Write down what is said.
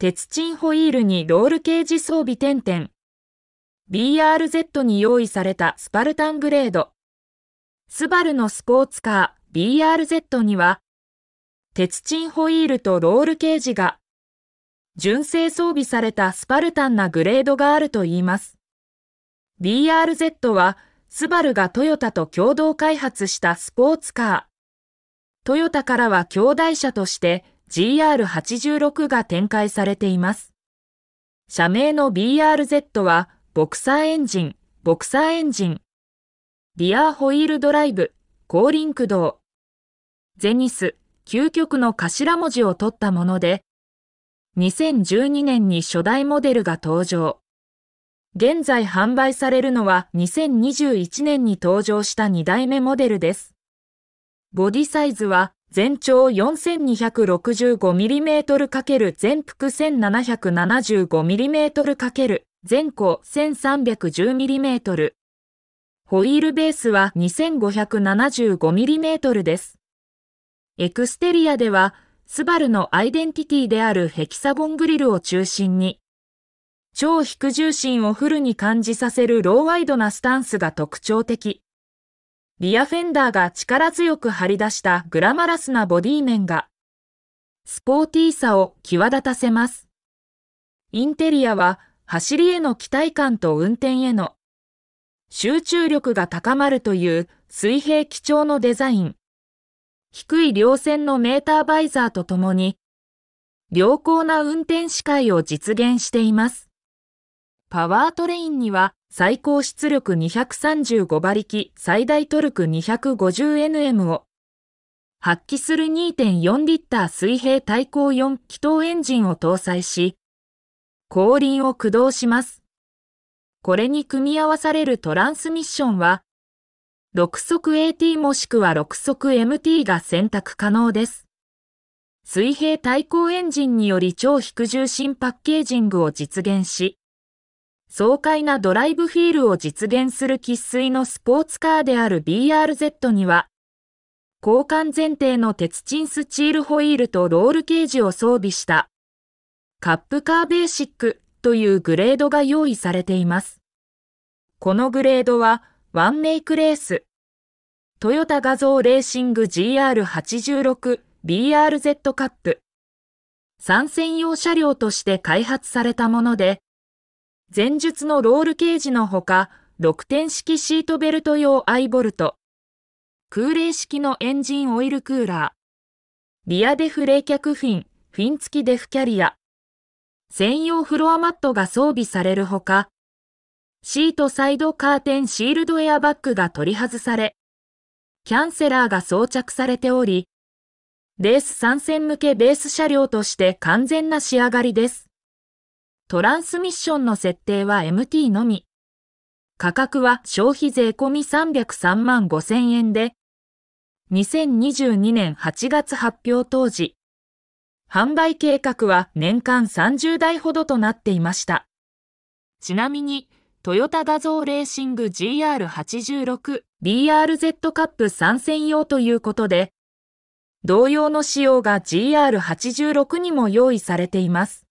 鉄チンホイールにロールケージ装備点々。BRZ に用意されたスパルタングレード。スバルのスポーツカー BRZ には、鉄チンホイールとロールケージが、純正装備されたスパルタンなグレードがあるといいます。BRZ は、スバルがトヨタと共同開発したスポーツカー。トヨタからは兄弟車として、GR86 が展開されています。社名の BRZ は、ボクサーエンジン、ボクサーエンジン、リアーホイールドライブ、後輪駆動、ゼニス、究極の頭文字を取ったもので、2012年に初代モデルが登場。現在販売されるのは2021年に登場した2代目モデルです。ボディサイズは全長 4265mm× 全幅 1775mm× 全高 1310mm。ホイールベースは 2575mm です。エクステリアでは、スバルのアイデンティティであるヘキサゴングリルを中心に、超低重心をフルに感じさせるローワイドなスタンスが特徴的。リアフェンダーが力強く張り出したグラマラスなボディ面が、スポーティーさを際立たせます。インテリアは走りへの期待感と運転への集中力が高まるという水平基調のデザイン。低い稜線のメーターバイザーとともに、良好な運転視界を実現しています。パワートレインには、最高出力235馬力、最大トルク 250nm を発揮する2.4リッター水平対向4気筒エンジンを搭載し、後輪を駆動します。これに組み合わされるトランスミッションは、6速 AT もしくは6速 MT が選択可能です。水平対向エンジンにより超低重心パッケージングを実現し、爽快なドライブフィールを実現する喫水のスポーツカーである BRZ には、交換前提の鉄チンスチールホイールとロールケージを装備した、カップカーベーシックというグレードが用意されています。このグレードは、ワンメイクレース、トヨタ画像レーシング GR86 BRZ カップ、参戦用車両として開発されたもので、前述のロールケージのほか、6点式シートベルト用アイボルト、空冷式のエンジンオイルクーラー、リアデフ冷却フィン、フィン付きデフキャリア、専用フロアマットが装備されるほか、シートサイドカーテンシールドエアバッグが取り外され、キャンセラーが装着されており、レース参戦向けベース車両として完全な仕上がりです。トランスミッションの設定は MT のみ。価格は消費税込み303万5千円で、2022年8月発表当時、販売計画は年間30台ほどとなっていました。ちなみに、トヨタ画像レーシング GR86 BRZ カップ参戦用ということで、同様の仕様が GR86 にも用意されています。